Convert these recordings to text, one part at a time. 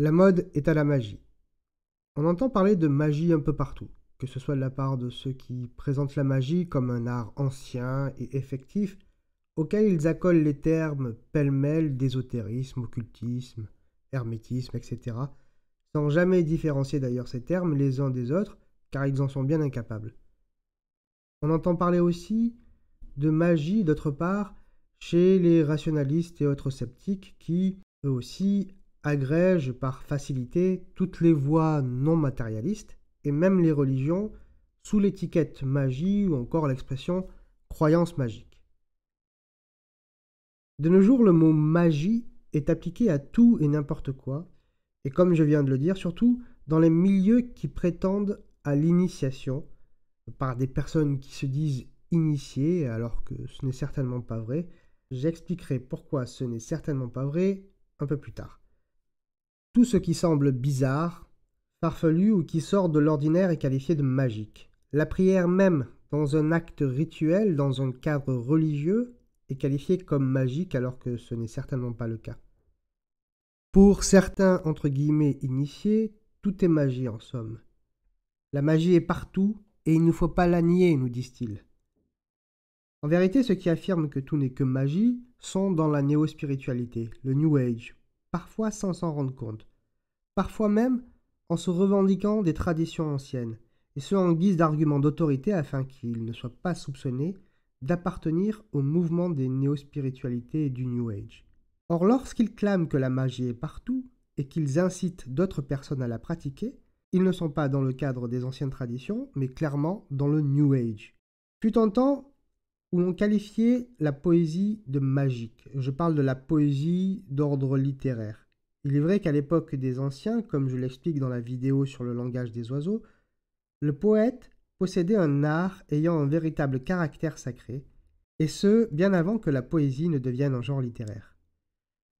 La mode est à la magie. On entend parler de magie un peu partout, que ce soit de la part de ceux qui présentent la magie comme un art ancien et effectif, auquel ils accolent les termes pêle-mêle d'ésotérisme, occultisme, hermétisme, etc., sans jamais différencier d'ailleurs ces termes les uns des autres, car ils en sont bien incapables. On entend parler aussi de magie, d'autre part, chez les rationalistes et autres sceptiques qui, eux aussi, agrège par facilité toutes les voies non matérialistes et même les religions sous l'étiquette magie ou encore l'expression croyance magique. De nos jours, le mot magie est appliqué à tout et n'importe quoi, et comme je viens de le dire, surtout dans les milieux qui prétendent à l'initiation, par des personnes qui se disent initiées alors que ce n'est certainement pas vrai, j'expliquerai pourquoi ce n'est certainement pas vrai un peu plus tard. Tout ce qui semble bizarre, farfelu ou qui sort de l'ordinaire est qualifié de magique. La prière même, dans un acte rituel, dans un cadre religieux, est qualifiée comme magique alors que ce n'est certainement pas le cas. Pour certains, entre guillemets, initiés, tout est magie en somme. La magie est partout et il ne faut pas la nier, nous disent-ils. En vérité, ceux qui affirment que tout n'est que magie sont dans la néo-spiritualité, le New Age, parfois sans s'en rendre compte, parfois même en se revendiquant des traditions anciennes, et ce en guise d'arguments d'autorité afin qu'ils ne soient pas soupçonnés d'appartenir au mouvement des néospiritualités et du New Age. Or, lorsqu'ils clament que la magie est partout et qu'ils incitent d'autres personnes à la pratiquer, ils ne sont pas dans le cadre des anciennes traditions, mais clairement dans le New Age. Puis un temps, où l'on qualifiait la poésie de magique. Je parle de la poésie d'ordre littéraire. Il est vrai qu'à l'époque des anciens, comme je l'explique dans la vidéo sur le langage des oiseaux, le poète possédait un art ayant un véritable caractère sacré, et ce, bien avant que la poésie ne devienne un genre littéraire.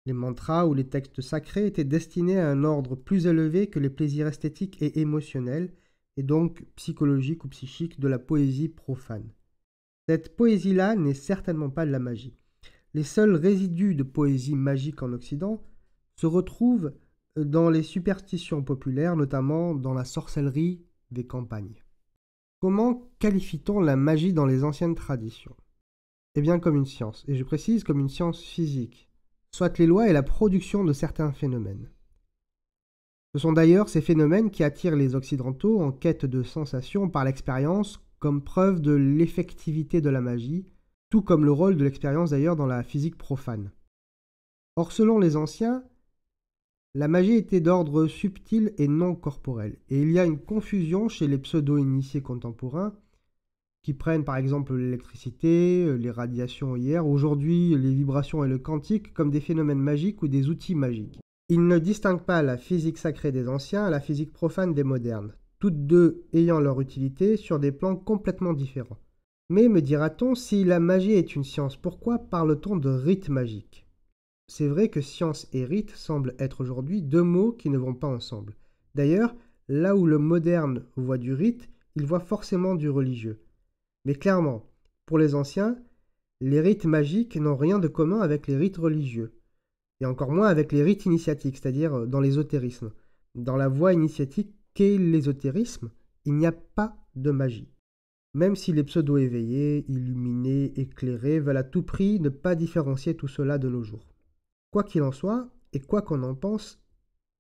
Les mantras ou les textes sacrés étaient destinés à un ordre plus élevé que les plaisirs esthétiques et émotionnels, et donc psychologiques ou psychiques de la poésie profane. Cette poésie-là n'est certainement pas de la magie. Les seuls résidus de poésie magique en Occident se retrouvent dans les superstitions populaires, notamment dans la sorcellerie des campagnes. Comment qualifie-t-on la magie dans les anciennes traditions Eh bien comme une science, et je précise comme une science physique, soit les lois et la production de certains phénomènes. Ce sont d'ailleurs ces phénomènes qui attirent les Occidentaux en quête de sensations par l'expérience comme preuve de l'effectivité de la magie, tout comme le rôle de l'expérience d'ailleurs dans la physique profane. Or, selon les anciens, la magie était d'ordre subtil et non corporel, et il y a une confusion chez les pseudo-initiés contemporains qui prennent par exemple l'électricité, les radiations hier, aujourd'hui les vibrations et le quantique comme des phénomènes magiques ou des outils magiques. Ils ne distinguent pas la physique sacrée des anciens la physique profane des modernes, toutes deux ayant leur utilité sur des plans complètement différents. Mais me dira-t-on, si la magie est une science, pourquoi parle-t-on de rite magique C'est vrai que science et rite semblent être aujourd'hui deux mots qui ne vont pas ensemble. D'ailleurs, là où le moderne voit du rite, il voit forcément du religieux. Mais clairement, pour les anciens, les rites magiques n'ont rien de commun avec les rites religieux, et encore moins avec les rites initiatiques, c'est-à-dire dans l'ésotérisme, dans la voie initiatique qu'est l'ésotérisme, il n'y a pas de magie. Même si les pseudo éveillés, illuminés, éclairés veulent à tout prix ne pas différencier tout cela de nos jours. Quoi qu'il en soit, et quoi qu'on en pense,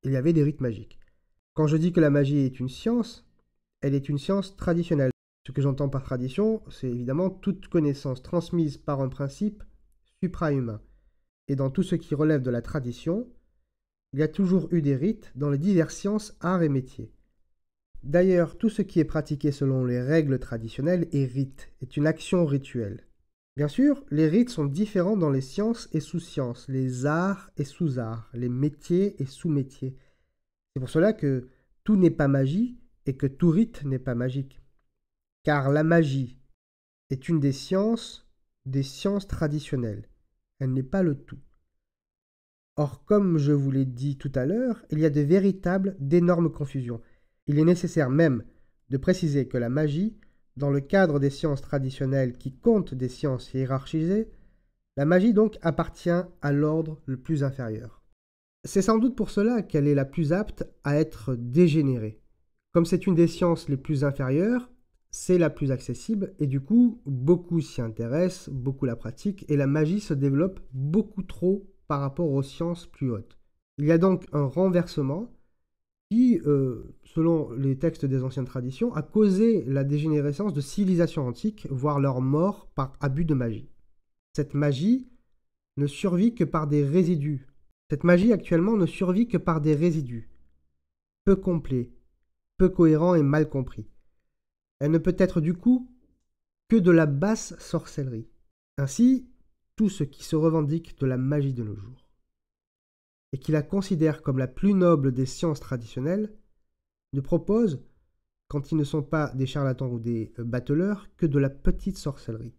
il y avait des rites magiques. Quand je dis que la magie est une science, elle est une science traditionnelle. Ce que j'entends par tradition, c'est évidemment toute connaissance transmise par un principe suprahumain. Et dans tout ce qui relève de la tradition, il y a toujours eu des rites dans les diverses sciences, arts et métiers. D'ailleurs, tout ce qui est pratiqué selon les règles traditionnelles est rite, est une action rituelle. Bien sûr, les rites sont différents dans les sciences et sous-sciences, les arts et sous-arts, les métiers et sous-métiers. C'est pour cela que tout n'est pas magie et que tout rite n'est pas magique. Car la magie est une des sciences, des sciences traditionnelles. Elle n'est pas le tout. Or, comme je vous l'ai dit tout à l'heure, il y a de véritables, d'énormes confusions. Il est nécessaire même de préciser que la magie, dans le cadre des sciences traditionnelles qui comptent des sciences hiérarchisées, la magie donc appartient à l'ordre le plus inférieur. C'est sans doute pour cela qu'elle est la plus apte à être dégénérée. Comme c'est une des sciences les plus inférieures, c'est la plus accessible et du coup beaucoup s'y intéressent, beaucoup la pratiquent et la magie se développe beaucoup trop par rapport aux sciences plus hautes. Il y a donc un renversement qui, euh, selon les textes des anciennes traditions, a causé la dégénérescence de civilisations antiques, voire leur mort par abus de magie. Cette magie ne survit que par des résidus. Cette magie actuellement ne survit que par des résidus. Peu complets, peu cohérents et mal compris. Elle ne peut être du coup que de la basse sorcellerie. Ainsi, tout ce qui se revendique de la magie de nos jours et qui la considèrent comme la plus noble des sciences traditionnelles, ne proposent, quand ils ne sont pas des charlatans ou des euh, bateleurs, que de la petite sorcellerie.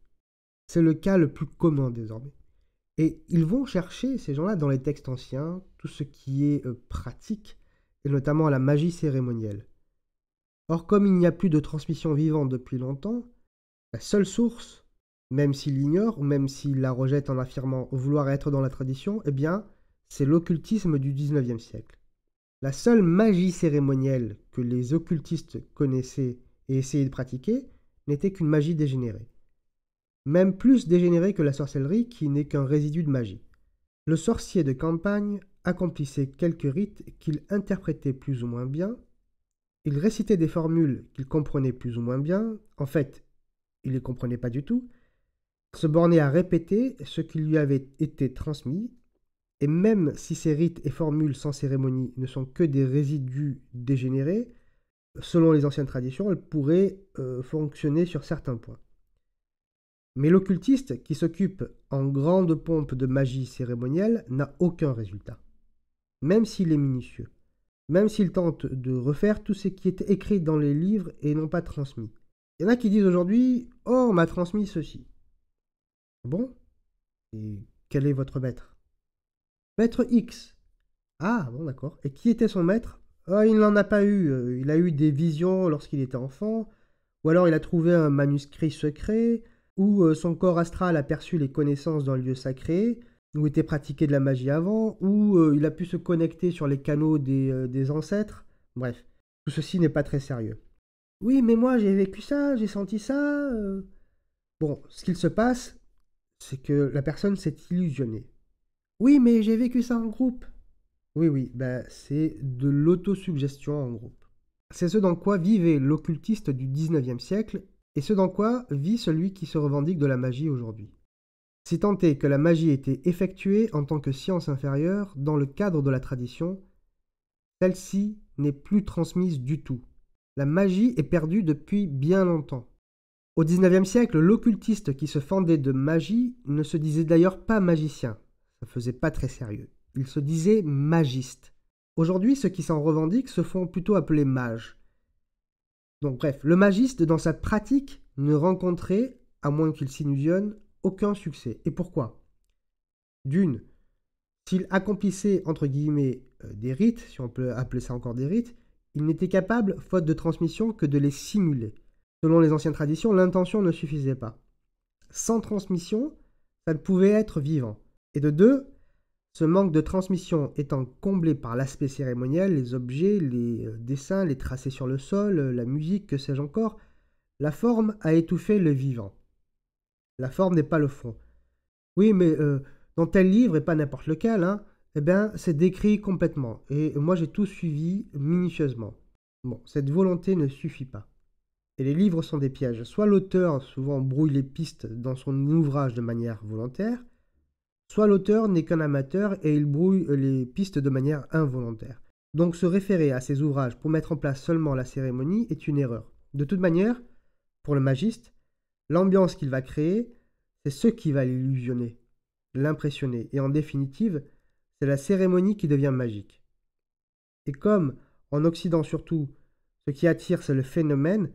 C'est le cas le plus commun désormais. Et ils vont chercher, ces gens-là, dans les textes anciens, tout ce qui est euh, pratique, et notamment la magie cérémonielle. Or, comme il n'y a plus de transmission vivante depuis longtemps, la seule source, même s'il l'ignore ou même s'il la rejette en affirmant vouloir être dans la tradition, eh bien, c'est l'occultisme du 19e siècle. La seule magie cérémonielle que les occultistes connaissaient et essayaient de pratiquer n'était qu'une magie dégénérée. Même plus dégénérée que la sorcellerie qui n'est qu'un résidu de magie. Le sorcier de campagne accomplissait quelques rites qu'il interprétait plus ou moins bien, il récitait des formules qu'il comprenait plus ou moins bien, en fait, il ne les comprenait pas du tout, se bornait à répéter ce qui lui avait été transmis et même si ces rites et formules sans cérémonie ne sont que des résidus dégénérés, selon les anciennes traditions, elles pourraient euh, fonctionner sur certains points. Mais l'occultiste qui s'occupe en grande pompe de magie cérémonielle n'a aucun résultat, même s'il est minutieux, même s'il tente de refaire tout ce qui est écrit dans les livres et non pas transmis. Il y en a qui disent aujourd'hui Oh, on m'a transmis ceci. Bon Et quel est votre maître Maître X. Ah, bon, d'accord. Et qui était son maître ah, Il n'en a pas eu. Euh, il a eu des visions lorsqu'il était enfant, ou alors il a trouvé un manuscrit secret, ou euh, son corps astral a perçu les connaissances dans lieu sacré, où était pratiquée de la magie avant, ou euh, il a pu se connecter sur les canaux des, des ancêtres. Bref, tout ceci n'est pas très sérieux. Oui, mais moi j'ai vécu ça, j'ai senti ça. Bon, ce qu'il se passe, c'est que la personne s'est illusionnée. Oui, mais j'ai vécu ça en groupe. Oui, oui, ben, c'est de l'autosuggestion en groupe. C'est ce dans quoi vivait l'occultiste du 19e siècle et ce dans quoi vit celui qui se revendique de la magie aujourd'hui. Si tant est que la magie était effectuée en tant que science inférieure dans le cadre de la tradition, celle-ci n'est plus transmise du tout. La magie est perdue depuis bien longtemps. Au 19e siècle, l'occultiste qui se fendait de magie ne se disait d'ailleurs pas magicien ne faisait pas très sérieux. Il se disait magiste. Aujourd'hui, ceux qui s'en revendiquent se font plutôt appeler mages. Donc bref, le magiste dans sa pratique ne rencontrait, à moins qu'il s'illusionne, aucun succès. Et pourquoi D'une, s'il accomplissait entre guillemets euh, des rites, si on peut appeler ça encore des rites, il n'était capable, faute de transmission, que de les simuler. Selon les anciennes traditions, l'intention ne suffisait pas. Sans transmission, ça ne pouvait être vivant. Et de deux, ce manque de transmission étant comblé par l'aspect cérémoniel, les objets, les euh, dessins, les tracés sur le sol, euh, la musique, que sais-je encore, la forme a étouffé le vivant. La forme n'est pas le fond. Oui, mais euh, dans tel livre, et pas n'importe lequel, hein, eh bien, c'est décrit complètement. Et moi, j'ai tout suivi minutieusement. Bon, cette volonté ne suffit pas. Et les livres sont des pièges. Soit l'auteur, souvent, brouille les pistes dans son ouvrage de manière volontaire, soit l'auteur n'est qu'un amateur et il brouille les pistes de manière involontaire. Donc se référer à ces ouvrages pour mettre en place seulement la cérémonie est une erreur. De toute manière, pour le magiste, l'ambiance qu'il va créer, c'est ce qui va l'illusionner, l'impressionner, et en définitive, c'est la cérémonie qui devient magique. Et comme, en Occident surtout, ce qui attire c'est le phénomène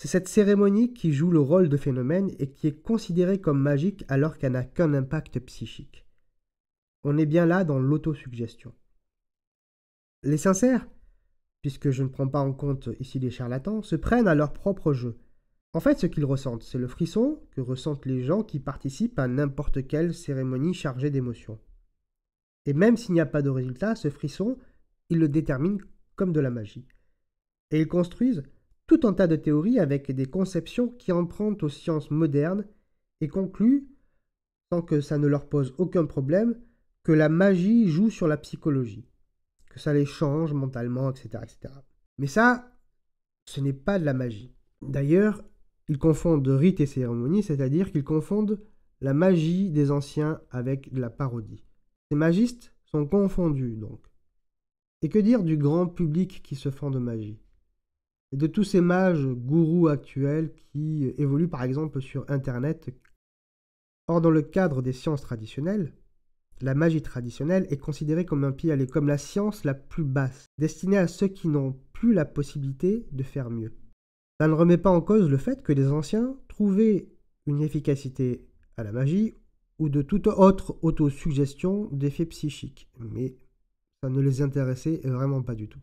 c'est cette cérémonie qui joue le rôle de phénomène et qui est considérée comme magique alors qu'elle n'a qu'un impact psychique. On est bien là dans l'autosuggestion. Les sincères, puisque je ne prends pas en compte ici les charlatans, se prennent à leur propre jeu. En fait, ce qu'ils ressentent, c'est le frisson que ressentent les gens qui participent à n'importe quelle cérémonie chargée d'émotions. Et même s'il n'y a pas de résultat, ce frisson, ils le déterminent comme de la magie. Et ils construisent tout un tas de théories avec des conceptions qui empruntent aux sciences modernes et concluent, sans que ça ne leur pose aucun problème, que la magie joue sur la psychologie, que ça les change mentalement, etc. Mais ça, ce n'est pas de la magie. D'ailleurs, ils confondent rites et cérémonies, c'est-à-dire qu'ils confondent la magie des anciens avec de la parodie. Ces magistes sont confondus donc. Et que dire du grand public qui se fend de magie de tous ces mages gourous actuels qui évoluent par exemple sur Internet. Or, dans le cadre des sciences traditionnelles, la magie traditionnelle est considérée comme un à comme la science la plus basse, destinée à ceux qui n'ont plus la possibilité de faire mieux. Ça ne remet pas en cause le fait que les anciens trouvaient une efficacité à la magie ou de toute autre autosuggestion d'effets psychiques, mais ça ne les intéressait vraiment pas du tout.